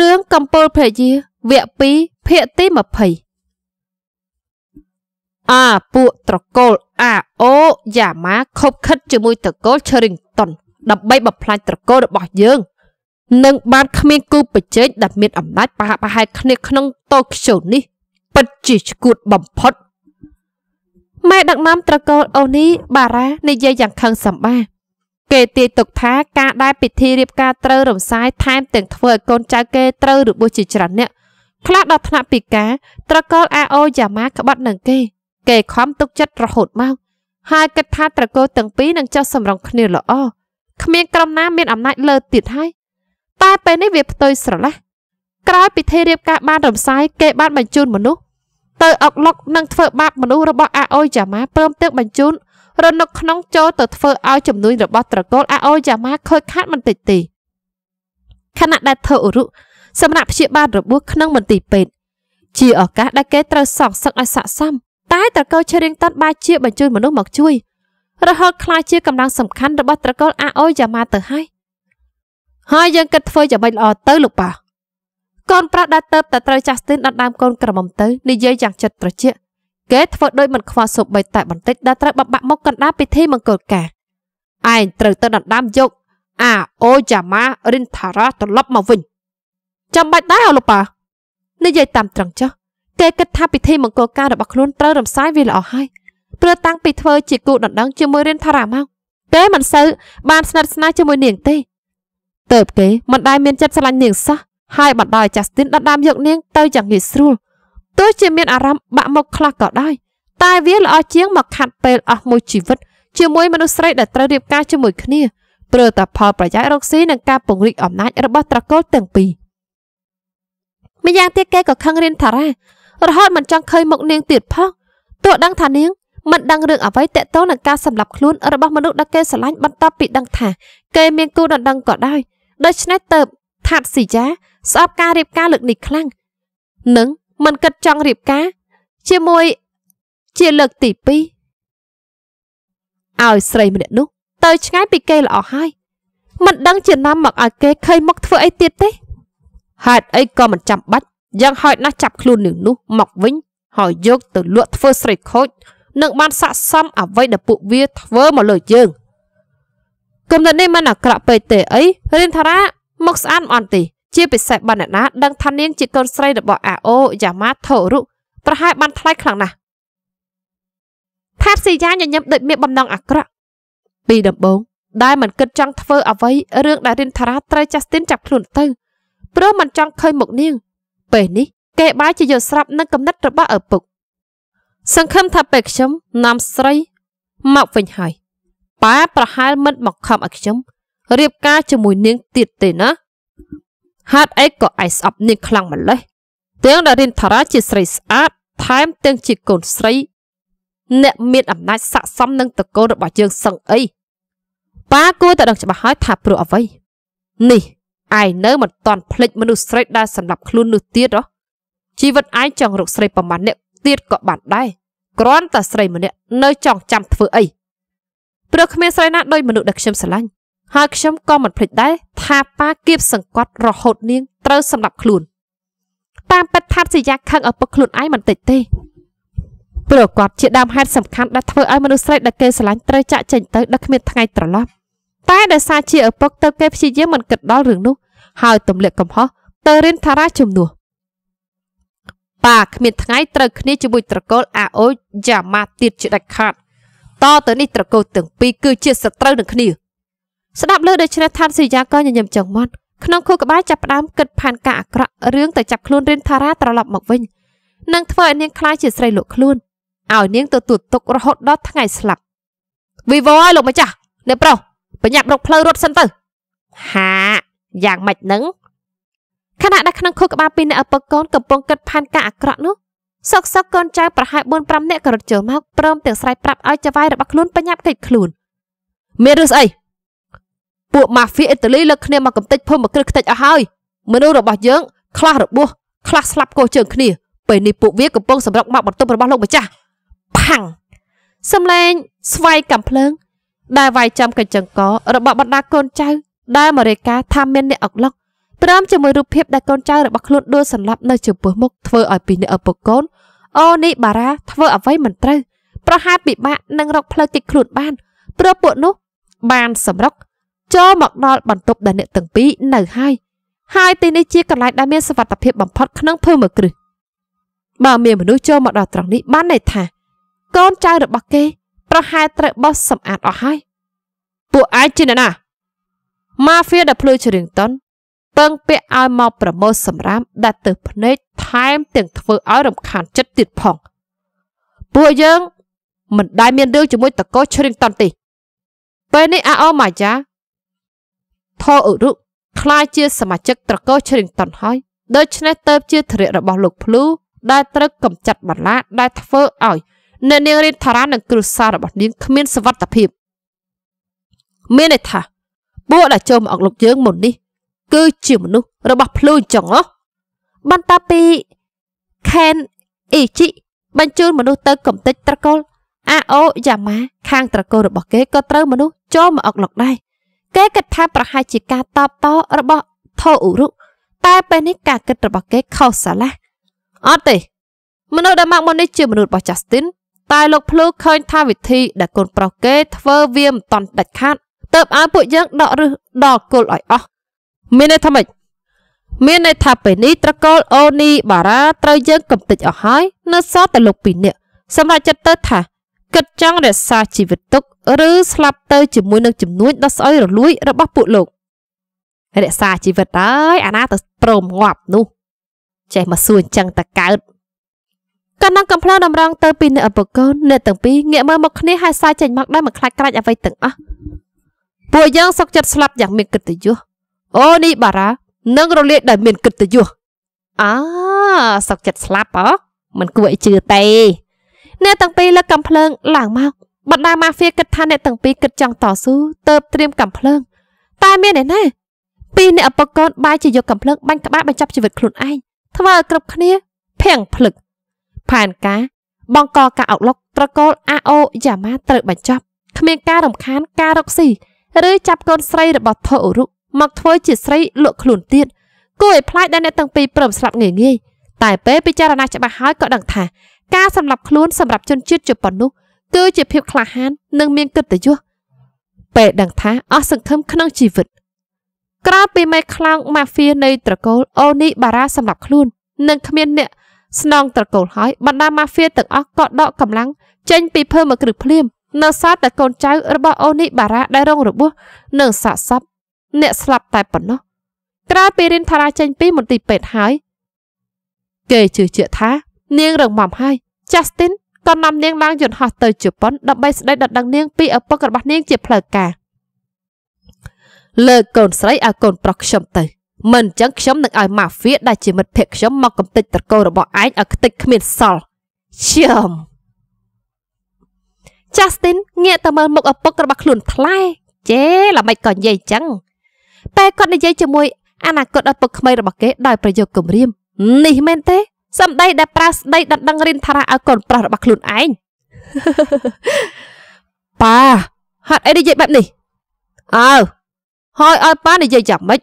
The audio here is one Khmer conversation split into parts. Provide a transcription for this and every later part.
រឿងកំពូលភរិយាវគ្គ2ភាគទី20អាពួកត្រកូលអាអូយ៉ាម៉ាខົບខិតជាមួយត្រកូលឈរិងតុន ដើម្បីបំផ្លាញត្រកូលរបស់យើងនិងបានគ្មានគូប្រជែងដែលមាន អំណាចប្រហាក់ប្រហែលគ្នាក្នុងតូក្យូនេះពិតជាឈួតបំផុតម៉ែដឹកនាំត្រកូលអូនេះបារ៉ានិយាយយ៉ាងខឹងសម្បារគេទាយទុកថាការដែលពិធីរៀបការត្រូវរំសាយថែមទាំងធ្វើឲ្យកូនចៅគេត្រូវរបួសជាច្រើនអ្នកខ្លះដល់ថ្នាក់ពិការត្រកូលអាអូយ៉ាម៉ាក្បត់នឹងគេ គេខំទុកចិត្តរហូតមកហើយគិតថាត្រកូលទាំងពីរនឹងចុះសម្រុងគ្នាល្អគ្មានក្រុមណាមានអំណាចលើទៀតហើយតែពេលនេះវាផ្ទុយស្រឡះក្រោយពិធីរៀបការបានរំសាយគេបានបញ្ជូនមនុស្សទៅអុកឡុកនិងធ្វើបាបមនុស្សរបស់អាអូយ៉ាម៉ាព្រមទាំងបញ្ជូនរនុកក្នុងចូលទៅធ្វើឲ្យចំនួនរបស់ត្រកូលអាអូយ៉ាម៉ាខូចខាតបន្តិចទេខណៈដែលថើអ៊ុរុសម្រាប់ព្យាបាលរបួសក្នុងមន្ទីរពេទ្យជាឱកាសដែលគេត្រូវសងសឹកឲ្យស័កសមតែត្រកូលឈិរៀងតាន់បែរជាបញ្ជូនមនុស្សមកជួយរហូតខ្លាចជាកម្លាំងសំខាន់របស់ត្រកូលអាអូយ៉ាម៉ាទៅហើយហើយយើងគិតធ្វើយ៉ាងម៉េចល្អទៅលោកប៉ាកូនប្រុសដែលទៅតែត្រូវចាស់ស្ទីនដណ្ដើមកូនក្រមុំទៅនិយាយយ៉ាងចិត្តត្រជាក់គេធ្វើដូចមិនខ្វល់សូម្បីតែបន្តិចដែលត្រូវបបាក់មុខកណ្ដាលពិធីមង្គលការឯងត្រូវទៅដណ្ដើមយកអាអូយ៉ាម៉ារិនថារ៉ាត្រឡប់មកវិញចាំបាច់ដែរអូលោកប៉ានិយាយតាមត្រង់ចុះគេគិតថាពិធីមង្គលការរបស់ខ្លួនត្រូវរំសាយវាល្អហើយព្រោះតាំងពីធ្វើជាគូដណ្ដឹងជាមួយរិនថារ៉ាមកគេមិនសូវបានស្និទ្ធស្នាលជាមួយនាងទេតើបគេមិនដែលមានចិត្តស្រឡាញ់នាងសោះហើយបណ្ដោយចាស់ទីនដណ្ដើមយកនាងទៅយ៉ាងងាយស្រួលទោះជាមានអារម្មណ៍បាក់មុខខ្លះក៏ដោយតែវាល្អជាងមកខាត់ពេលអស់មួយជីវិតជាមួយមនុស្សស្រីដែលត្រូវរៀបការជាមួយគ្នាព្រោះតែផលប្រយោជន៍រកស៊ីនិងការពង្រីកអំណាចរបស់ត្រកូលទាំងពីរម្យ៉ាងទៀតគេក៏ខឹងរៀនថារ៉ារហូតមិនចង់ឃើញមុខនាងទៀតផងទោះដឹងថានាងមិនដឹងរឿងអ្វីតេតតនឹងការសម្លាប់ខ្លួនរបស់មនុស្សដែលគេស្រឡាញ់បន្ទាប់ពីដឹងថា គេមានគូដណ្ដឹងក៏ដោយដូច្នេះទៅថាត់ស៊ីយ៉ាស្អប់ការរៀបការលើកនេះខ្លាំងនិងមិនគិតចង់រៀបការ ជាមួយជាលើកទី2ឲ្យស្រីម្នាក់នោះ ទៅ ឆ្ងាយពីគេល្អហើយមិនដឹង ជានាំមកឲ្យគេឃើញមកធ្វើអីទៀតទេហេតុអីក៏មិនចាំបាច់យ៉ាងហោចណាស់ចាប់ខ្លួននាងនោះមកវិញហើយយក ទៅលក់ធ្វើស្រីខូចនឹងបានស័កសមអ្វីដែលពួកវាធ្វើមកលើយើងគំនិតនេះមិនអាក្រក់ពេកទេអីរៀនថារាមកស្អាតមិនអន់ទេជាពិសេសបណ្ណណាដឹងថានាងជាកូនស្រីរបស់អាអូយ៉ាម៉ាថូរុប្រហែលបានថ្លៃខ្លាំងណាស់ថាសីយ៉ាញញឹមដូចមានបំណងអាក្រក់ពីដំបូងដែលមិនគិតចង់ធ្វើអ្វីរឿងដែលរិនថារាត្រូវចាស់ទីនចាប់ខ្លួនទៅព្រោះមិនចង់ឃើញមុខនាងពេលនេះគេបាយជាយល់ស្រាប់នឹងគំនិតរបស់ឪពុកសង្ឃឹមថាពេលខ្ញុំនាំស្រីមកវិញហើយប៉ាប្រហែលមិនបង្ខំឲ្យខ្ញុំរៀបការជាមួយនាងទៀតទេណាហេតុអីក៏ឯស្អប់នាងខ្លាំងម្ល៉េះទាំងដែលរិនថារាជាស្រីស្អាតថែមទាំងជាកូនស្រីអ្នកមាន អំណាចស័ក្តិសមនឹងតកូនរបស់យើងសឹងអីប៉ាគួរតែដឹងច្បាស់ហើយថាព្រោះអ្វីនេះឯងនៅមិនតាន់ភ្លេចមនុស្សស្រីដែលសម្រាប់ខ្លួននោះទៀតហ៎ជីវិតឯងចង់រកស្រីប្រមាណអ្នកទៀតក៏បានដែរគ្រាន់តែស្រីម្នាក់នៅចង់ចាំធ្វើអីព្រោះគ្មានស្រីណាដូចមនុស្សដែលខ្ញុំស្រឡាញ់ហើយខ្ញុំក៏មិនភ្លេចដែរថាប៉ាគៀបសង្កត់រហូតនាងត្រូវសម្រាប់ខ្លួនតាមពិតថាសយ៉ាខឹងឪពុកខ្លួនឯងមិនតិចទេព្រោះគាត់ជាដើមហេតុសំខាន់ដែលធ្វើឲ្យមនុស្សស្រីដែលគេស្រឡាញ់ត្រូវចាក់ចេញទៅដល់គ្មានថ្ងៃត្រឡប់តែដោយសារជាឪពុកទៅគេព្យាយាមមិនគិតដល់រឿងនោះហើយទម្លាក់កំហុសទៅរៀនថារាជំនួសប៉ាគ្មានថ្ងៃត្រូវគ្នាជាមួយត្រកូលអាអូចយ៉ាម៉ាទៀតជាដាច់ខាតតទៅនេះត្រកូលទាំងពីរគឺជាសត្រូវនឹងគ្នាស្ដាប់លើដូច្នេះឋានសុរិយាក៏ញញឹមចង្មត់ក្នុងខួរក្បាលចាប់ផ្ដើមគិតផែនការអាក្រក់រឿងទៅចាប់ខ្លួនរិនថារាត្រឡប់មកវិញនឹងធ្វើឲ្យនាងខ្លាចជាស្រីលក់ខ្លួនឲ្យនាងទទួលទុករហូតដល់ថ្ងៃស្លាប់វិវឲ្យលោកម្ចាស់អ្នកប្រុសបញ្ញាប់រកផ្លូវរត់សិនទៅហាយ៉ាងម៉េចនឹងខណៈដែលក្នុងខួរក្បាលពីអ្នកឪពុកកូនកំពុងគិតផែនការអាក្រក់នោះសុកសុកកូនចៅប្រហែល4 5នាក់ក៏រត់ចូលមកព្រមទាំងស្រែកប្រាប់ឲ្យចៅវាយរបស់ខ្លួនបញ្ញាប់កិច្ចខ្លួនមានរឿងស្អីពួកម៉ាហ្វៀអ៊ីតាលីលើកគ្នាមកកំទេចភូមិគ្រឹះខ្ទេចអស់ហើយមនុស្សរបស់យើងខ្លះរបួសខ្លះស្លាប់កោជើងគ្នា ពេលនេះពួកវាកំពុងសម្រុកមកបន្ទប់របស់លោកម្ចាស់ផាំងសំឡេង ស្វាយកំភ្លើង ដែលវាយចំ កញ្ចឹងករបស់បណ្ដាកូនចៅដែលមរេការថាមានអ្នកអុកឡុកព្រមជាមួយរូបភាពដែលកូនចៅរបស់ខ្លួនដួលសន្លប់នៅចំពោះមុខធ្វើឲ្យពីអ្នកឪពុកកូនអូនេះបារាធ្វើអ្វីមិនត្រូវប្រហែលពិបាកនឹងរកផ្លូវគេចខ្លួនបានព្រោះពួកនោះបានសម្រុកចូលមកដល់បន្ទប់ដែលអ្នកទាំងពីរនៅហើយហើយទីនេះជាកន្លែងដែលមានសវត្ថភាពបំផុតក្នុងភូមិគ្រឹះបើមានមនុស្សចូលមកដល់ត្រង់នេះបានន័យថាកូនចៅរបស់គេ ប្រហែលត្រូវបោះសម្អាតអស់ហើយពួកឯងជាអ្នកណាម៉ាហ្វៀដែលភ្លឺច្រៀងតន់ពឹងពាក់ឲ្យមកប្រមូលសម្រាមដែលទៅភ្នែកថែមទាំងធ្វើឲ្យរំខានចិត្តទៀតផងពួកយើងមិនដែលមានរឿងជាមួយតកោច្រៀងតន់ទេពេលនេះអាអូម៉ាយ៉ាថោអ៊ុរុក្លាយជាសមាជិកត្រកោឈ្រិងតុនហើយដូច្នេះទៅជាធរៈរបស់លោកភ្លូដែលត្រូវកំចាត់បន្លាដែលធ្វើឲ្យអ្នកនាងរិនថារានិង គ្រួសាររបស់នាងគ្មានសវត្ថភាពមានន័យថាពួកដែលចូលមកអង្លុកយើងមុននេះគឺជាមនុស្សរបស់ភ្លូអញ្ចឹងហ៎បន្តពី Ken Ichi បញ្ជូនមនុស្សទៅ កំទេច ត្រកូល AO យ៉ាម៉ាខាងត្រកូលរបស់គេក៏ត្រូវមនុស្សចូលមកអង្លុកដែរគេគិតថាប្រហែលជាការតបតរបស់ថូអ៊ុរុតែពេលនេះការគិតរបស់គេខុសស្រឡះអត់ទេមនុស្សដែលមកមុននេះជាមនុស្សរបស់ Justin តែលោកភ្លូឃើញថាវិធីដែលកូនប្រុសគេធ្វើវាមិនតន់ដាច់ខាតទៅឲ្យពួកយើងដកឫសដល់គល់ឲ្យអស់មានន័យថាម៉េចមានន័យថាពេលនេះត្រកូលអូនីបារ៉ាត្រូវយើង កំទេចអស់ហើយនៅសល់តែលោកពីរនាក់សម្រាប់ចិត្តទៅថាគិតចង់រក្សាជីវិតទុក ឬស្លាប់ទៅជាមួយនឹងជំនួញដ៏ស្អុយរលួយរបស់ពួកលោករក្សាជីវិតហើយ អាណាទៅព្រមងាប់នោះ ចេះមកសួរអញ្ចឹងតកើតកណ្ដងកំភ្លើងតម្រង់ទៅពីអ្នកអបកូនអ្នកទាំងពីរងាកមើលមកគ្នាហើយសាយចេញមកដោយមិនខ្លាចក្រាច់អ្វីទាំងអស់ពួកយើងសុកចិត្តស្លាប់យ៉ាងមានកិត្តិយសអូនេះបារានឹងរលាយដោយមានកិត្តិយសអាសុកចិត្តស្លាប់អ្ហ៎មិនគួរឲ្យជឿទេអ្នកទាំងពីរលើកកំភ្លើងឡើងមកបណ្ដាម៉ាហ្វៀគិតថាអ្នកទាំងពីរគិតចង់តស៊ូទៅត្រៀមកំភ្លើង តែមានអ្នកណាពីរអ្នកអពកូនបាយជាយកកំភ្លើង បាញ់ក្បាលបញ្ចប់ជីវិតខ្លួនឯងធ្វើឲ្យគ្រប់គ្នាភាំងភ្លឹកផែនការបង្កការអុកឡុកត្រកូល AO យ៉ាម៉ាត្រូវបញ្ចប់គ្មានការរំខានការរកស៊ីឬចាប់កូនស្រីរបស់ថូអ៊ុរុមកធ្វើជាស្រីលក់ខ្លួនទៀតគួរឲ្យផ្លាយដែលអ្នកទាំងពីរព្រមស្លាប់ងាយងាយតែពេលពិចារណាច្បាស់ហើយក៏ដឹងថាការសម្លាប់ខ្លួនសម្រាប់ជនជាតិជប៉ុននោះគឺជាភាពក្លាហាននិងមានកិត្តិយសពេលដឹងថាអស់សង្ឃឹមក្នុងជីវិត ក្រោយពីមេខ្លោងម៉ាហ្វៀនៃត្រកូលអូនីបារ៉ាសម្រាប់ខ្លួននិងគ្មានអ្នកស្នងត្រកូលហើយបណ្ដាម៉ាហ្វៀទាំងអស់ក៏ដកកម្លាំងចេញពីភើមកគ្រឹះភ្លាមនៅសល់តែកូនចៅរបស់អូនីបារ៉ាដែលរងរបួសនិងសាកសពអ្នកស្លាប់តែប៉ុណ្ណោះក្រោយពីរៀនថារាចេញពីមន្ទីរពេទ្យហើយគេជឿជាក់ថានាងរងមមហើយ Justin ក៏នាំនាងឡើងយន្តហោះទៅ ជប៉ុនដើម្បីស្ដីដណ្ដឹងនាងពីឪពុករបស់នាងជាផ្លូវការលើកកូនស្រីឲ្យកូនប្រុសខ្ញុំទៅមិនអញ្ចឹងខ្ញុំនឹងឲ្យម៉ាហ្វៀដែលជាមិត្តភក្តិខ្ញុំមកកំទេចត្រកូលរបស់ឯងឲ្យខ្ទេចគ្មានសល់ឈឹម Justin ងាកទៅមើលមុខឪពុករបស់ខ្លួនថ្លែជេល្មិចក៏និយាយអញ្ចឹងពេលគាត់និយាយជាមួយអនាគតឪពុកក្មេងរបស់គេដោយប្រយោគគំរាម នេះមែនទេសម្ដីដែលប្រាស្ដីដណ្ដឹងរិនថារឲ្យកូនប្រុសរបស់ខ្លួនឯងប៉ាហត់អីនិយាយបែបនេះអើហើយឲ្យប៉ានិយាយយ៉ាងម៉េច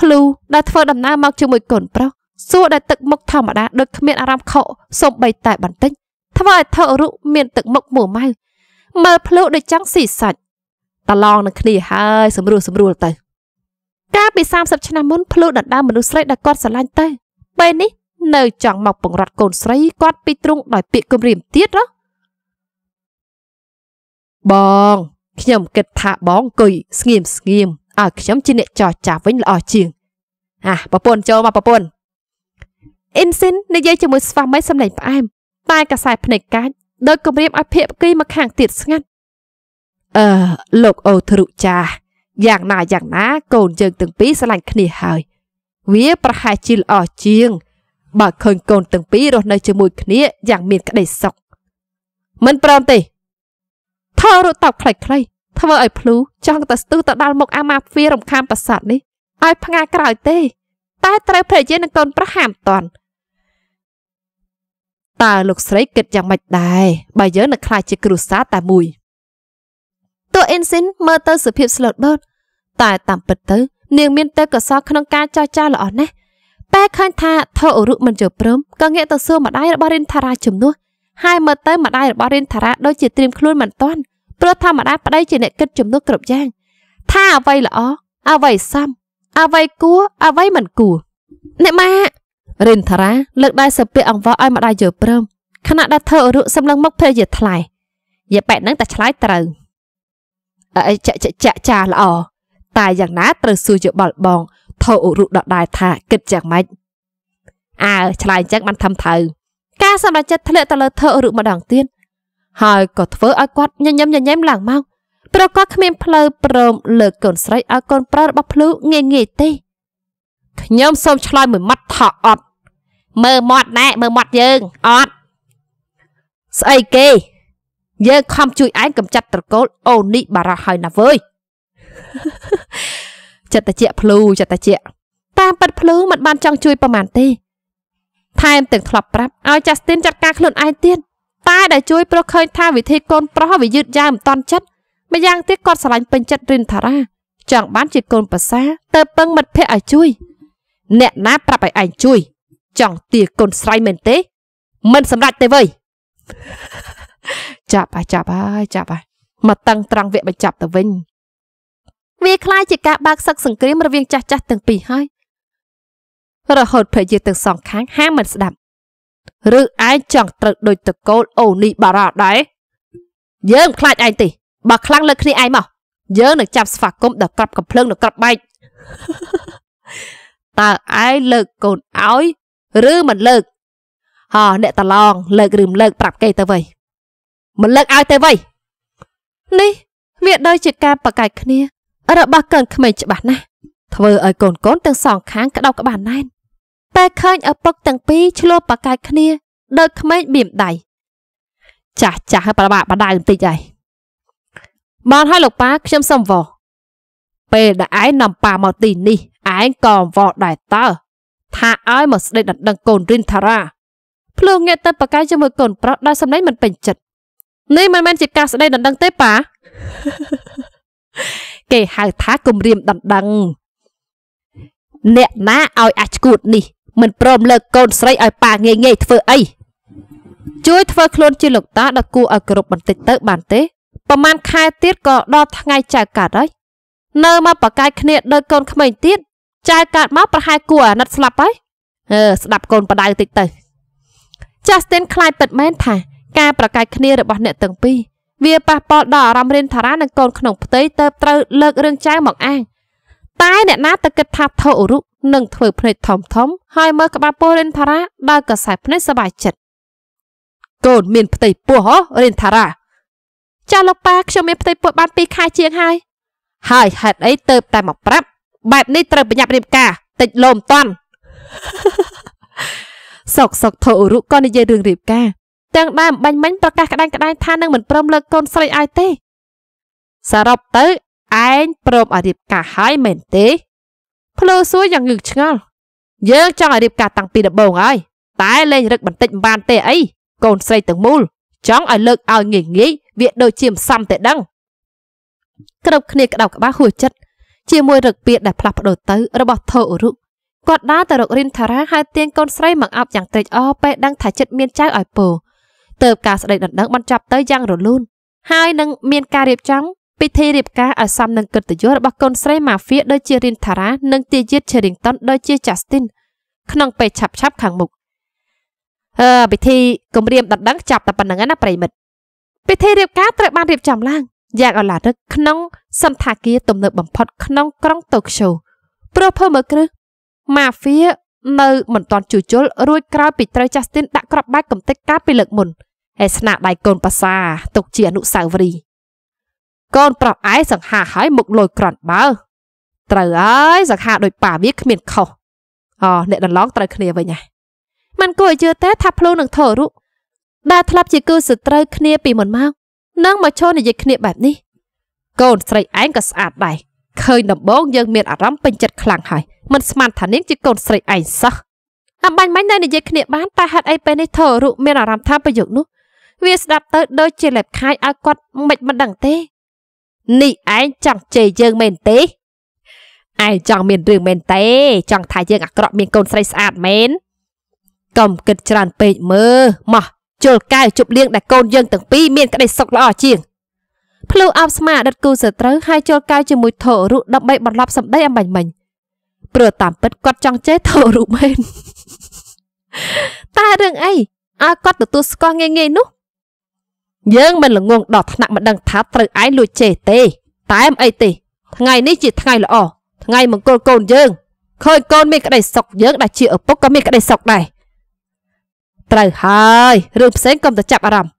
ភ្លូដែលធ្វើដំណើរមកជាមួយកូនប្រុសសួរដែលទឹកមុខធម្មតាដូចគ្មានអារម្មណ៍ខកសូម្បីតែបន្តិចធ្វើឲ្យថោរុមានទឹកមុខមួម៉ៅមើលភ្លូដូចចង់ស៊ីសាច់តឡងនឹងគ្នាហើយស្រួលស្រួលទៅកាលពី30ឆ្នាំមុនភ្លូដណ្ដើមមនុស្សស្រីដែលគាត់ស្រឡាញ់ទៅពេលនេះនៅចង់មកបង្រត់កូនស្រីគាត់ពីទ្រង់ដោយពាក្យគំរាមទៀតហ៎បង ខ្ញុំគិតថាបងអង្គុយស្ងៀមស្ងៀមឲ្យខ្ញុំជាអ្នកចោះចាស់វិញល្អជាងអះប្រពន្ធចូលមកប្រពន្ធអ៊ីនស៊ីននិយាយជាមួយស្វាមីសំឡេងផ្អែមតែកសែ ភ្នែកកាច់ដោយគំរាមឲ្យភាកគីមកខាងទៀតស្ងាត់អឺលោកអូធរុចាស់យ៉ាងណាយ៉ាងណាកូនយើងទាំងពីរស្រឡាញ់គ្នាហើយ វា ប្រហែលជាល្អជាងបើឃើញកូនទាំងពីររស់នៅជាមួយគ្នាយ៉ាងមានក្តីសុខមិនព្រមទេថោរត់តបខ្លីៗធ្វើឲ្យភ្លូចង់តែស្ទុះទៅដល់មុខអាម៉ាហ្វៀរំខានប្រាសាទនេះឲ្យផ្ងាក្រោយទេ តែត្រូវភរិយានឹងកូនប្រហាមតន់តើលោកស្រីគិតយ៉ាងម៉េចដែរបើយើងនៅខ្លាចជាគ្រួសារតែមួយតួអ៊ីនស៊ីនមើលទៅសុភាពស្លូតបឺតតែតាមពិតទៅ នាងមានទេពកោសលក្នុងការចោះចារល្អណាស់ពេឃើញថាថោអរុមិនចូលព្រមក៏ងាកទៅសួរម្ដាយរបស់រិនថារាជំនួសហើយមើលទៅម្ដាយរបស់រិនថារាដូចជាត្រៀមខ្លួនមិនទាន់ព្រោះថាម្ដាយប្តីជាអ្នកគិតជំនួសគ្រប់យ៉ាងថាអ្វីល្អអ្វីសមអ្វីគួរអ្វីមិនគួរអ្នកម៉ារិនថារាលើកដៃសពាកអង្វរឲ្យម្ដាយយល់ព្រមខណៈដែលថោអរុសម្លឹងមកភរិយាថ្លៃយាប៉ែនឹងតែឆ្លើយត្រូវអីចាចាចាចាល្អតែយ៉ាងណាត្រូវសួរយោបល់បងថោអ៊ុរុដដែលថាគិតយ៉ាងម៉េចអើឆ្លើយចឹងបានធំត្រូវការសម្រេចចិត្តធ្លាក់ទៅលើថោអ៊ុរុម្ដងទៀតហើយក៏ធ្វើឲ្យគាត់ញញឹមញញែមឡើងមកប្រកបគ្មានផ្លូវព្រម លើកូនស្រីឲ្យកូនប្រុសរបស់ភ្លូងាយងាយទេខ្ញុំសូមឆ្លើយមួយម៉ាត់ថោអត់មើលមាត់ណែមើលមាត់យើងអត់ស្អីគេ យើងខំជួយឯងកំចាត់ត្រកូលអូននេះបារោះហើយណាវើយចិត្តតិចភ្លូចិត្តតិចតាមប៉ិតភ្លូមិនបានចង់ជួយប្រមាណទេថែមទាំងធ្លាប់ប្រាប់ឲ្យចាស់ទីនចាត់ការខ្លួនឯងទៀតតែដែលជួយប្រុសឃើញថាវិធីកូនប្រុសវាយឺតយ៉ាវមិនតាន់ចិត្តម្យ៉ាងទៀតគាត់ស្រឡាញ់ពេញចិត្តរិនថារ៉ាចង់បានជាកូនប្រសាទៅពឹងមិត្តភ័ក្តិឲ្យជួយ អ្នកណាប្រាប់ឲ្យឯងជួយចង់ទាកូនស្រីមែនទេ មិនសម្រេចទេវ៉ៃចាប់ហើយចាប់ហើយចាប់ហើយមកតឹងត្រង់វគ្គបញ្ចប់ទៅវិញវាคล้ายជាការបើកសឹកសង្គ្រាមរវាងចាស់ចាស់ទាំងពីរហើយរហូតភរិយាទាំងសងខាងហាមមិនស្ដាប់ឬឯងចង់ត្រូវដូចតកូលអូនីបារ៉ាដែរយើង ខ្លាចឯងទេបើខ្លាំងលើគ្នាឯងមក យើងនឹងចាប់ស្វាគមន៍ដល់ក្រាប់កំភ្លើងដល់ក្រាប់បែកតើឯងលើកកូនឲ្យឬមិនលើកហោះអ្នកតឡងលើកឬមិនលើកប្រាប់គេទៅវិញមិនលើកឲ្យទៅវិញនេះវាដូចជាការបកកាយគ្នារបស់កូនក្មេងច្បាស់ណាស់ធ្វើឲ្យកូនកូនទាំងសងខាងក្តោបក្បាលណែនពេលឃើញឪពុកទាំងពីរឆ្លោះប្រកែកគ្នាដោយក្មេងបៀមដៃចាស់ចាស់ប្របាក់បដៅបន្តិចហើយបានឲ្យលោកប៉ាខ្ញុំសុំវពេលដែលឯងនាំប៉ាមកទីនេះឯងក៏វដែរតើថាឲ្យមកស្ដេចដណ្ដឹងកូនរិនថារាភ្លងងាកទៅប្រកែកជាមួយកូនប្រុសដែលសម្លេងមិនពេញចិត្តនេះមិនមែនជាការស្ដីដណ្ដឹងទេប៉ាគេហៅថាគម្រាមដណ្ដឹងអ្នកណាឲ្យអាឆ្កួតនេះ មិនព្រមលើកកូន ស្រីឲ្យប៉ាងាយងាយធ្វើអីជួយធ្វើខ្លួនជាលោកតាដល់គូឲ្យគ្រប់បន្តិចទៅបានទេប្រហែលខែទៀតក៏ដល់ថ្ងៃចៅកាត់ហើយនៅមកបកាយគ្នាដូចកូនក្មេងទៀតចៅកាត់មកប្រហែលគួរអាណិតស្លាប់ហើយអឺស្ដាប់កូនបដៅតិចទៅចាស់ស្ទិនខ្លាចពិតមែនថាការប្រកាយគ្នារបស់អ្នកទាំងពីរវាប៉ះពាល់ដល់អារម្មណ៍រិនថារានិងកូនក្នុងផ្ទៃទៅត្រូវលើករឿងចៅមកអាងតែអ្នកណាទៅគិតថាថោរុនឹងធ្វើភ្នែកធំធំហើយមើលក្បាលពោះរិនថារាដោយកសែភ្នែកសบายចិត្តកូនមានផ្ទៃពោះហ៎រិនថារាចាលោកប៉ាខ្ញុំមានផ្ទៃពោះបាន2ខែជាងហើយហើយហេតុអីទៅតែមកប្រាប់បែបនេះត្រូវប្រញាប់រៀបការតិចលោមតាន់សុកសុកថោរុក៏និយាយរឿងរៀបការទាំងដើមបាញ់មិញប្រកាសក្តែងក្តែងថានឹងមិនព្រមលើកកូនស្រីឲ្យទេសរុបទៅឯងព្រមឲ្យរៀបការឲ្យមែនទេភ្លឺសួរយ៉ាងងឹកឆ្ងល់យើងចង់ឲ្យរៀបការតាំងពីដំបូងហើយតែលេងរឹកបន្តិចមិនបានទេអីកូនស្រីទាំងមូលចង់ឲ្យលើកឲ្យងាយងាយវាដូចជាមិនសមតែដឹងគ្រប់គ្នាក្តៅក្បៅហួសចិត្តជាមួយរឹកពីដែលផ្លាស់ប្ដូរទៅរបស់ថោអរុគាត់ដើរទៅរករិនថារាហើយទាញកូនស្រីមកអាប់យ៉ាងត្រេកអរពេលដឹងថាចិត្តមានចៅឲ្យពោទៅការស្ដីដណ្ដឹងបានចាប់ទៅយ៉ាង រលូនហើយនឹងមានការរៀបចំពិធីរៀបការឲ្យសមនឹងកិត្តិយសរបស់កូនស្រីម៉ាហ្វៀដូចជារិនថារ៉ានិងទាយាទឆេរីងតុនដូចជាចាស្ទីនក្នុងពេលឆាប់ឆាប់ខាងមុខអឺពិធីគម្រាមដណ្ដឹងចាប់តែប៉ុណ្្នឹងណាប្រិមិត្តពិធីរៀបការត្រូវបានរៀបចំឡើងយ៉ាងអឡារឹកក្នុងសន្តាគារទំនើបបំផុត ក្នុងក្រុងតូក្យូព្រោះធ្វើមើលគ្រឹះម៉ាហ្វៀនៅមិនទាន់ជួជុលរួចក្រោយពីត្រូវចាស់ទីនដាក់ក្របបែកកំទេចការពីលើកមុនហើយស្នាដៃកូនប្រសា ទុកជាអនុស្សាវរីយ៍កូនប្រុសឯងសង្ហាហើយមុខលយក្រន់បើ ត្រូវហើយសង្ហាដោយប៉ាវាគ្មានខុសអូអ្នកដឡងត្រូវគ្នាវិញហ៎ມັນគួរឲ្យជឿទេថាភ្លូនឹងធរុដែលធ្លាប់ជាគូសត្រូវគ្នាពីមុនមកនឹងមកឈរនិយាយគ្នាបែបនេះកូនស្រីឯងក៏ស្អាតដែរឃើញដំបងយើងមានអារម្មណ៍ពេញចិត្តខ្លាំងហើយមិនស្មានថានាងជាកូនស្រីឯងសោះអបាញ់មិញនៅនិយាយគ្នាបានតែហេតុអីពេលនេះធ្វើរូបមានអារម្មណ៍ថាប្រយោគនោះវាស្ដាប់ទៅដូចជាលេបខាយឲ្យគាត់មិនមិនដឹងទេនេះឯងចង់ជេរយើងមែនទេឯងចង់មានរឿងមែនទេ ចង់ថាយើងអាក្រក់មានកូនស្រីស្អាតមែនកុំគិតច្រើនពេកមើលម៉ោះជុលកែវជប់លៀងដែលកូនយើងទាំងពីរមានក្តីសុខល្អជាងភ្លឺអាប់ស្មាដិតគូសត្រូវហើយចូលកៅជាមួយថោរុដើម្បីបន្លប់សម្ដីអំបញ្ញមិញព្រោះតាមពិតគាត់ចង់ចេះថោរុមែនតែរឿងអីឲ្យគាត់ទទួលស្គាល់ងាយងាយនោះ យើងមិនល្ងងដល់ថ្នាក់មិនដឹងថាត្រូវឯងលួចចេះទេតែមអីទេថ្ងៃនេះជាថ្ងៃល្អថ្ងៃមង្គលកូនយើងឃើញកូនមានក្តីសុខយើងដែលជាឪពុកក៏មានក្តីសុខដែរត្រូវហើយរឿងផ្សេងកុំទៅចាប់អារម្មណ៍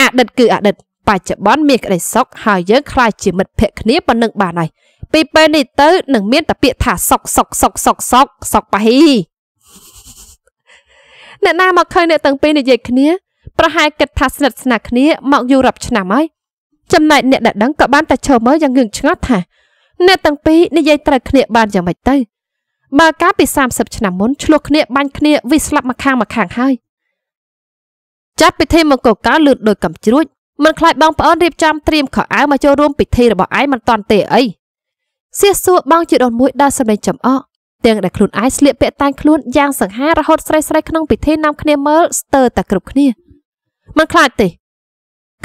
អតីតគឺអតីតបច្ចុប្បន្នមានក្តីសុខហើយយើងខ្លាចជាមិត្តភក្តិគ្នាប៉ុណ្ណឹងបានហើយពីពេលនេះទៅនឹងមានតែពាក្យថាសុកសុកសុកសុកសុកសុកប៉ាហ៊ីអ្នកណាមកឃើញអ្នកទាំងពីរនិយាយគ្នា ប្រហែលគិតថាស្និទ្ធស្នាលគ្នាមកយូររាប់ឆ្នាំហើយចំណែកអ្នកដែលដឹងក៏បានតែឈរមើលយ៉ាងងឿងឆ្ងល់ថាអ្នកទាំងពីរនិយាយត្រូវគ្នា បានយ៉ាងម៉េចទៅបើកាលពី30ឆ្នាំមុនឆ្លោះគ្នាបាញ់គ្នា វិស្លាប់មកខាងមកខាងហើយចាប់ពិធីមង្គលការលឿនដូចកំជ្រួចមិនខ្លាចបងប្អូនរៀបចំត្រៀមខោអាវមកចូលរួមពិធីរបស់ឯងមិនតាន់ទេអីសៀសសួរបងជីដូនមួយដល់សម្លេងចំអកទាំងដែលខ្លួនឯងស្លៀកពាក់តែងខ្លួនយ៉ាងសង្ហារហូតស្រីស្រីក្នុងពិធីនាំគ្នាមើលស្ទើរតែគ្រប់គ្នាមិនខ្លាចទេ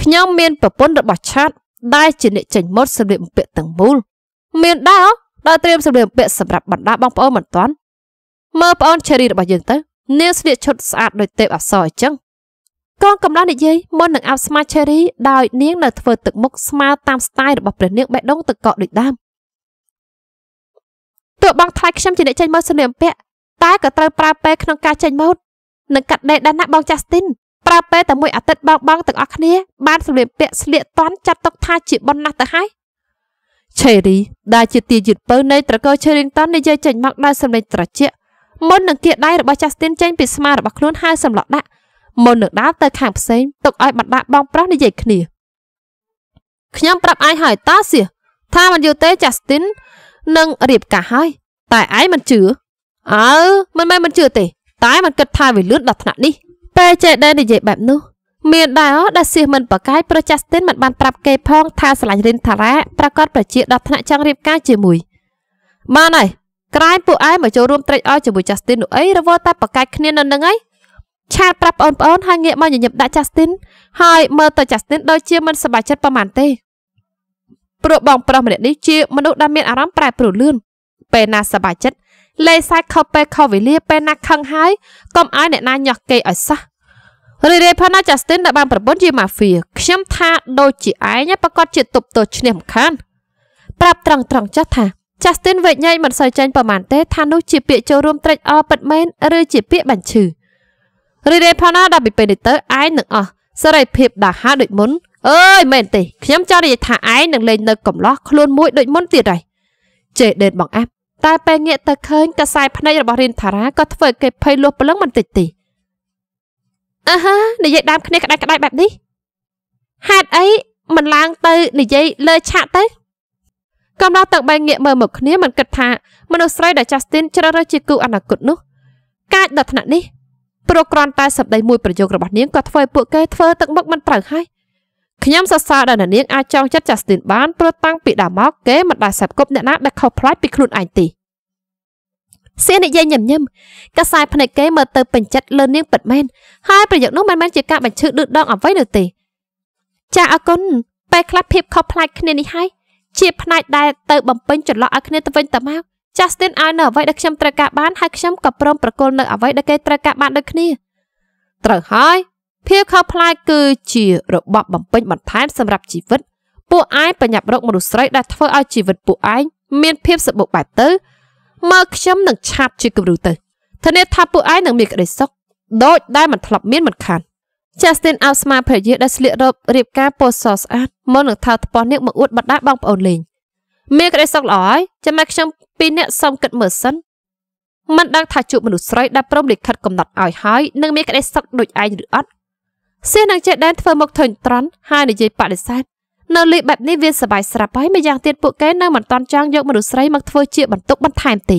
ខ្ញុំមានប្រពន្ធរបស់ឆាតដែលជាអ្នកចេញមុតសម្លៀកបំពាក់ទាំងមូលមានដែរដល់ត្រៀមសម្លៀកបំពាក់សម្រាប់បណ្ដាបងប្អូនមិនតាន់មើលប្អូនឆេរីរបស់យើងទៅនាងស្លៀកឈុតស្អាតដូចទេពអប្សរអញ្ចឹងកងកម្លោះនិយាយមុននឹងអាប់ស្មាឆេរីដោយនាងនៅធ្វើ ទឹកមុខស្មើតាមស្ទាយរបស់ព្រះនាងបេះដូងទឹកកកដូចដើមទោះបងថ្លៃខ្ញុំជាអ្នកចេញម៉ូដសម្លៀកបំពាក់តែក៏ត្រូវប្រើពេលក្នុងការចេញម៉ូដនិងកាត់ដេរដែរណាបងចាស់ទីនប្រើពេលតែមួយអាទិត្យបងបងទាំងអស់គ្នា បានសម្លៀកបំពាក់ស្លៀកតន់ចាត់ទុកថាជាប៉ុណ្ណាស់ទៅហើយឆេរីដែលជាទាយឺតពៅនៃត្រកូល Sherrington និយាយចេញមកដោយសម្លេងត្រជាក់មុននឹងគៀដៃរបស់ Justin ចេញពីស្មារបស់ខ្លួនហើយសម្លក់ដាក់មុននឹងដើរទៅខាងផ្សេងទុកឲ្យបណ្ដាបងប្រុសនិយាយគ្នាខ្ញុំប្រាប់ឯងហើយតើសៀថាមិនយូរទេចាស់ស្ទីននឹងរៀបការហើយតែឯងមិនជឿអើមិនមែនមិនជឿទេតែមិនគិតថាវាលឿនដល់ថ្នាក់នេះពេលចេះដែរនិយាយបែបនោះមានដែរដែលសៀមិនប្រកាយប្រចាស់ស្ទីនមិនបានប្រាប់គេផងថាស្រឡាញ់រិនថារ៉ាប្រកាសប្រជាដល់ថ្នាក់ចង់រៀបការជាមួយបានហើយក្រែងពួកឯងមកចូលរួមត្រេកអរជាមួយចាស់ស្ទីននោះអីរវល់តែប្រកាយគ្នានៅនឹងឯងឆាតប្រាប់ប្អូនៗហើយងាកមកញញឹមដាក់ Justin ហើយមើលទៅ Justin ដូចជាមិនសប្បាយចិត្តប៉ុន្មានទេព្រោះបងប្រុសម្នាក់នេះជាមនុស្សដែលមានអារម្មណ៍ប្រែប្រួលលឿនពេលណាសប្បាយចិត្តលេសាច់ខុសពេលខុសវេលា ពេលណាខឹងហើយកុំឲ្យអ្នកណាញាស់គេឲ្យសោះរីរ៉េផាណាចាស្ទីនដែលបានប្រពន្ធជាម៉ាហ្វៀខ្ញុំថាដូចជាឯងប្រកាសជាទប់ទោសឈ្នះមិនខាន ប្រាប់ត្រង់ត្រង់ចោះថាចាស្ទីនវេញញៃមិនសូវចាញ់ប្រហែលទេថានោះជាពាក្យចូលរួមត្រេកអរពិតមែនឬជាពាក្យបញ្ឈឺរីរ៉េផាណាដល់ពីពេលនេះទៅឯងនឹងអស់សេរីភាពដាស់ហើដូចមុនអើយមែនទេខ្ញុំចង់និយាយថាឯងនឹងលេងនៅ កំឡោះខ្លួនមួយដូចមុនទៀតហើយចេដេតបងអាប់តែពេលងាកទៅឃើញកសែភ្នែករបស់រិនថារាក៏ធ្វើឲ្យគេភ័យលុះព្រលឹងបន្តិចទីអាហានិយាយដើមគ្នាក្តាច់ក្តាច់បែបនេះហេតុអីមិនឡើងទៅនិយាយលើឆាកទៅកំឡោះទាំងបែរងាកមើលមកគ្នាមិនគិតថាមនុស្សស្រីដែល Justin ជ្រើសរើសជាគូអនាគតនោះកាចដល់ថ្នាក់នេះព្រោះគ្រាន់តែសម្ដីមួយប្រយោគរបស់នាងក៏ធ្វើឲ្យពួកគេធ្វើទឹកមុខមិនត្រូវហើយខ្ញុំសរសើរដល់នាងអាចចងចិត្តចាស់ស្ទីនបានព្រោះតាំងពីដើមមកគេមិនដែលសាប់គប់អ្នកណាដែលខុសប្លែកពីខ្លួនឯងទេសៀននិយាយញញឹមកសែភ្នែកគេមើលទៅពេញចិត្តលើនាងពិតមែនហើយប្រយោគនោះមិនមែនជាការបញ្ឈឺឌឺដងអ្វីនោះទេចាអរគុណពេលខ្លះភាពខុសប្លែកគ្នានេះហើយជាផ្នែកដែលទៅបំពេញចន្លោះឲ្យគ្នាទៅវិញទៅមក Justin ឲ្យនៅអ្វីដែលខ្ញុំត្រូវការបានហើយខ្ញុំក៏ព្រមប្រគល់នៅអ្វីដែលគេត្រូវការបានដូចគ្នាត្រូវហើយភាពខុសប្លែកគឺជារបបបំពេញបន្ថែមសម្រាប់ជីវិត ពួកឯងបញ្ញាប់រកមនុស្សស្រីដែលធ្វើឲ្យជីវិតពួកឯងមាន ភាពសម្បូរបែបទៅ មើលខ្ញុំនឹងឆាប់ជាគំរូទៅធានា ថាពួកឯងនឹងមានក្តីសុខដូចដែលមិនធ្លាប់មានមិនខាន Justin អោស្មាភរិយាដែលស្លៀករ៉ូបរៀបការពណ៌សស្អាតមុននឹងថតថ្ពាល់នេះមកអួតបដាបងប្អូនលេង មានក្តីសុខល្អហើយចាំតែខ្ញុំពីអ្នកសំគិតមើលសិនមិនដឹងថាជួបមនុស្សស្រីដែលព្រមលិខិតកំណត់ឲ្យហើយនឹងមានក្តីសឹកដូចឯងឬអត់សៀននឹងចេះដែនធ្វើមុខធុញទ្រាន់ហើយនិយាយបដិសេធនៅលីបែបនេះវាសបាយស្រាប់ហើយម្យ៉ាងទៀតពួកគេនៅមិនតន់ចង់យកមនុស្សស្រីមកធ្វើជាបន្ទុកបន្ថែមទេ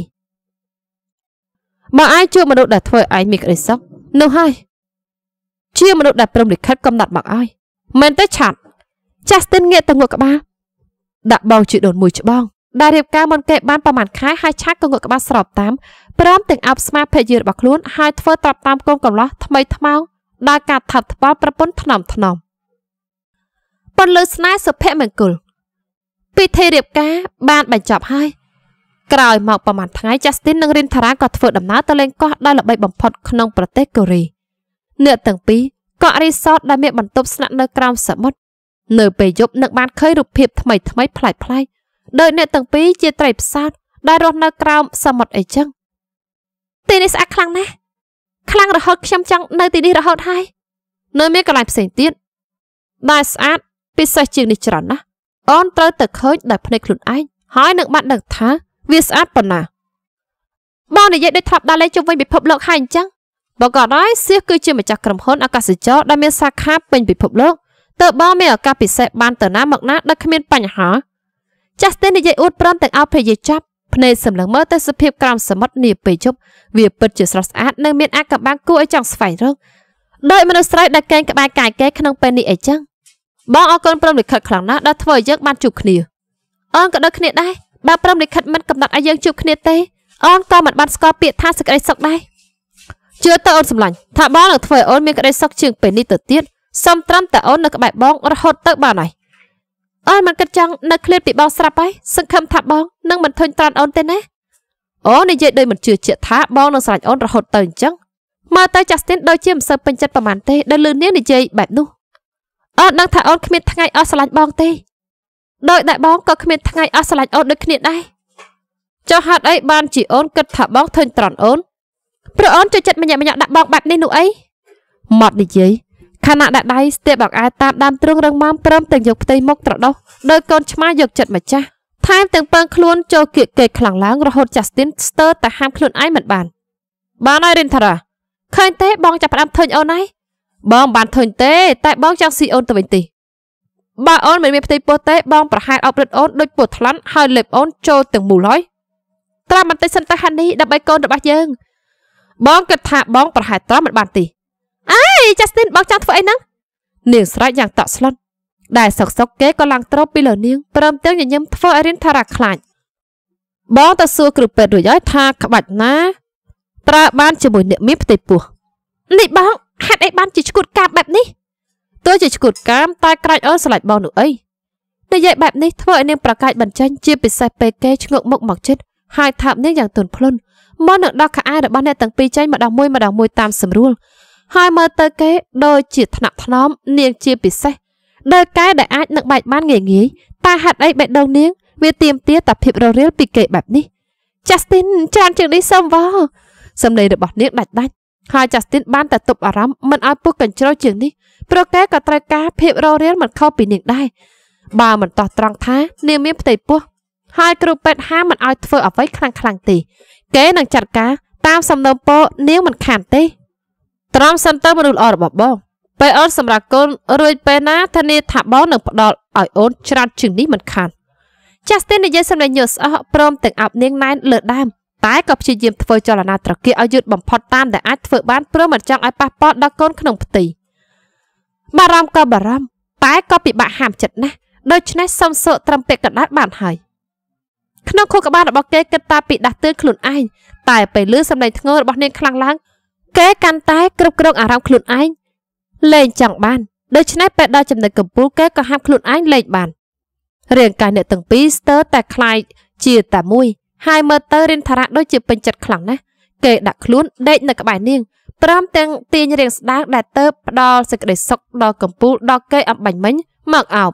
បើអាចជួបមនុស្សដែលធ្វើឯងមានក្តីសឹកនោះហើយជាមនុស្សដែលព្រមលិខិតកំណត់មកឲ្យមិនទេឆាត់ ចាស់ស្ទិនងាកទៅងក់ក្បាលដាក់បងជាដូនមួយច្បងដែលរៀបការមុនគេបានប្រមាណខែហើយឆាក់ក៏ងក់ក្បាលស្របតាមព្រមទាំងអោបស្មាភរិយារបស់ខ្លួនហើយធ្វើត្រាប់តាមកូនកំឡោះថ្មីថ្មោងដោយការថាត់ថ្បល់ប្រពន្ធថ្នមថ្នមប៉ុនលើស្នេហ៍សុភមង្គលពិធីរៀបការបានបញ្ចប់ហើយក្រោយមកប្រហែលថ្ងៃចាស់ទីននិងរិនថារាក៏ធ្វើដំណើរទៅលេងកោះដែលល្បីបំផុតក្នុងប្រទេសកូរ៉េអ្នកទាំងពីរកក់រីសតដែលមានបន្ទប់ស្នាក់នៅក្រោមសមុទ្រនៅពេលយប់នឹងបានឃើញរូបភាពថ្មីថ្មីប្លែកៗដោយអ្នកទាំងពីរជាត្រីផ្សោតដែលរស់នៅក្រោមសមុទ្រអីចឹងទីនេះស្អាតខ្លាំងណាស់ខ្លាំងរហូតខ្ញុំចង់នៅទីនេះរហូតហើយនៅមានកន្លែងផ្សេងទៀតដែលស្អាតពិសេសជាងនេះច្រើនណាស់អូនត្រូវតែឃើញដោយភ្នែកខ្លួនឯងហើយនឹងបានដឹងថាវាស្អាតប៉ុណ្ណាបងនិយាយដូចធ្លាប់ដល់លេខជុំវិញពិភពលោកហើយអញ្ចឹងបើក៏ដោយសៀសគឺជាម្ចាស់ក្រុមហ៊ុនអាកាសចរដែលមានសាខាពេញពិភពលោកតើបងមានឱកាសពិសេសបានទៅណាមកណាដោយគ្មានបញ្ហាចាស់ស្ទិននិយាយអួតប្រំទាំងអស់ភេយាចាប់ភ្នែកសម្លឹងមើលទៅសភាពក្រោមសមុទ្រនាពេលយប់វាពិតជាស្រស់ស្អាតនិងមានអាកបាំងគួរឲ្យចង់ស្វែងរកដោយមនុស្សស្រីដែលកេងក្បែរកាយគេក្នុងពេលនេះអីចឹងបងអរគុណព្រមលិខិតខ្លាំងណាស់ដែលធ្វើឲ្យយើងបានជួបគ្នាអងក៏ដូចគ្នាដែរបើព្រមលិខិតមិនកំណត់ឲ្យយើងជួបគ្នាទេ អងក៏មិនបានស្គាល់ពាក្យថាសេចក្តីសុខដែរជឿទៅអូនសម្លាញ់ថាបងនឹងធ្វើឲ្យអូនមានក្តីសុខជាងពេលនេះទៅទៀតសំត្រាំតែអូននៅក្បែរបងរហូតទៅបានហើយអើមិនគិតចង់នៅឃ្លាតពីបងស្រាប់ហើយសង្ឃឹមថាបងនឹងមិនធុញទ្រាន់អូនទេណាអូនិយាយដូចមិនជឿជាក់ថាបងនឹងស្រឡាញ់អូនរហូតទៅអញ្ចឹងមើលទៅចាស់ស្ទីនដូចជាមិនសូវពេញចិត្តប្រហែលទេដែលលឺនាងនិយាយបែបនោះអូនដឹងថាអូនគ្មានថ្ងៃអស់ស្រឡាញ់បងទេដោយដែលបងក៏គ្មានថ្ងៃអស់ស្រឡាញ់អូនដូចគ្នាដែរចុះហេតុអីបានជាអូនគិតថាបងធុញទ្រាន់អូនព្រោះអូនចូលចិត្តម្នាក់ម្នាក់ដាក់បងបែបនេះនោះអីម៉ត់និយាយខណៈដាក់ដៃស្ទាបអង្អែតាមដានទ្រង់រឹងមាំព្រមទាំងយកផ្ទៃមុខត្រដោះដោយកូនឆ្មាយក ចិត្តម្ចាស់ថែមទាំងពើងខ្លួនចូលគៀកកេកខ្លាំងឡើងរហូតចាស់ស្ទីនស្ទើរតែហាមខ្លួនឯងមិនបានបានហើយរិនថារ៉ាឃើញទេបងចាប់ផ្ដើមធុញអូនហើយបងបានធុញទេ តែបងចង់ស៊ីអូនទៅវិញទេបើអូនមិនមានផ្ទៃពោះទេ បងប្រហែលអប់រត់អូនដូចពោះថ្លន់ហើយលេបអូន ចូលទាំងមូលហើយត្រាំបន្តិចសិនតើហានីដើម្បីកូនរបស់យើង បងគិតថាបង ប្រហែលត្រាំមិនបានទេអេចាស្ទីនបងចង់ធ្វើអីហ្នឹងនាងស្រែកយ៉ាងតក់ស្លុតដែលសុកសុកគេក៏ឡើងត្រប់ពីលើនាងព្រមទាំងញញឹមធ្វើឲ្យរៀនថារាខ្លាចបងទៅសួរគ្រូពេទ្យរួចហើយថាក្បាច់ណាប្រើបានជាមួយអ្នកមានផ្ទៃពោះនេះបងហេតុអីបានជាឈួតកាមបែបនេះទោះជាឈួតកាមតែក្រាច់អូនស្លាច់បងនោះអីនិយាយបែបនេះធ្វើឲ្យនាងប្រកាយបញ្ចេញជាពិសេសពេលគេឈ្ងក់មុខមកចិត្តហើយថាបនាងយ៉ាងទន់ភ្លន់មកនឹងដោះខោអាវរបស់អ្នកទាំងពីរចេញម្ដងមួយម្ដងមួយតាមស្រួលហើយមើលទៅគេដូចជាថ្នាក់ថ្នមនាងជាពិសេសដើកែដែលអាចនឹងបែកបានងាយងាយតែហេតុអីបែកដងនាងវាទៀមទាតាភាពររាលពីគេបែបនេះ Justin ច្រើនជាងនេះសូមវ៉សម្ដីរបស់នាងដាច់ដាច់ហើយ Justin បានតែទប់អារម្មណ៍មិនឲ្យពុះកញ្ជ្រោលជាងនេះព្រោះគេក៏ត្រូវការភាពររាលមិនខុសពីនាងដែរបើមិនតោះត្រង់ថា នាងមានផ្ទៃពោះហើយគ្រូពេទ្យហាមិនឲ្យធ្វើអ្វីខ្លាំងខ្លាំងទេគេនឹងចាត់ការតាមសំណើពរនាងមិនខានទេត្រង់សិនទៅមនុស្សល្អរបស់បងពេលអូនសម្រាប់កូនរួចពេលណាធានាថាបងនឹងផ្ដល់ឲ្យអូនច្រើនជាងនេះមិនខានចាស់ទីននិយាយសម្លេងញញស្អកព្រមទាំងអាប់នាងណែនលើដើមតែក៏ព្យាយាមធ្វើចលនាត្រគាកឲ្យយឺតបំផុតតាមដែលអាចធ្វើបានព្រមមិនចង់ឲ្យប៉ះពាល់ដល់កូនក្នុងផ្ទៃបារម្ភក៏បារម្ភតែក៏ពិបាកហាមចិត្តណាស់ដូច្នេះសំសោកត្រឹមពាក្យកណ្ដាលបានហើយក្នុងខួរក្បាលរបស់គេគិតតាពីដាស់តឿនខ្លួនឯងតែពេលលឺសម្លេងធ្ងររបស់នាងខ្លាំងឡើងគេកាន់តែគ្រប់គ្រងអារម្មណ៍ខ្លួនឯងលែងចង់បាន ដូច្នេះពេលដល់ចំណុចកំពូលគេក៏ហាប់ខ្លួនឯងលែងបានរាងកាយអ្នកទាំងពីរស្ទើរតែคล้ายជាតែមួយហើយមើលទៅរិនថារៈដូចជាពេញចិត្តខ្លាំងណាស់គេដាក់ខ្លួនដេកនៅក្បែរនាងព្រមទាំងទាញរាងស្ដាងដែល ទៅផ្ដល់សេចក្តីសុខដល់កំពូលដល់គេអំបញ្ញមិញមកអោប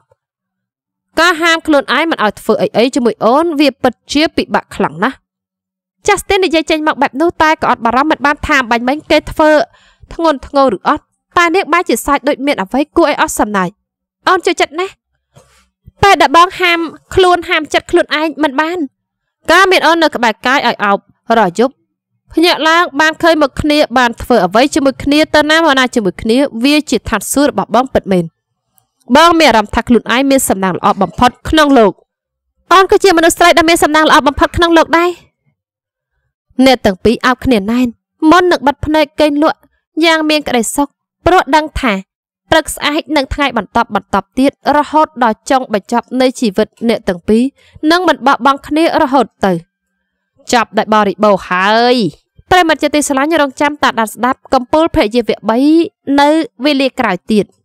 ការហាមខ្លួនឯងមិនឲ្យធ្វើអីអីជាមួយអូន វាពិតជាពិបាកខ្លាំងណាស់ចាស់ស្ទិននិយាយចេញមកបែបនោះតែក៏អត់បារម្ភមិនបានថាបាញ់មិញគេធ្វើធ្ងន់ធ្ងរឬអត់តែនាងបែរជាសាច់ដូចមានអ្វីគួរឲ្យអស់សំណើចអូនជួយចិត្តណាស់ពេលដែលបងហាម ខ្លួនហាមចិត្តខ្លួនឯងមិនបានការមានអូននៅក្បែរកាយឲ្យអោបរយប់ភ្នាក់ឡើងបានឃើញមកគ្នា បានធ្វើអ្វីជាមួយគ្នាទៅណា មកណាជាមួយគ្នាវាជាថាត់សួររបស់បងពិតមែនបង មានអារម្មណ៍ថាខ្លួនឯងមានសំណាងល្អបំផុតក្នុងលោកអូនក៏ជាមនុស្សស្រីដែលមានសំណាងល្អបំផុតក្នុងលោកដែរអ្នកទាំងពីរអោបគ្នាណែនមុននឹងបិទភ្នែកកេងលក់យ៉ាងមានក្តីសុខព្រោះដឹងថាព្រឹកស្អែកនិងថ្ងៃបន្តបន្តទៀតរហូតដល់ចុងបញ្ចប់នៃជីវិតអ្នកទាំងពីរនឹងមិនបោះបង់គ្នារហូតទៅចប់ដោយបរិបោហើយប្រិមត្តជាទីស្រឡាញ់រងចាំតាដានស្ដាប់កំពូលភរិយាវៈ3នៅវេលាក្រោយទៀត។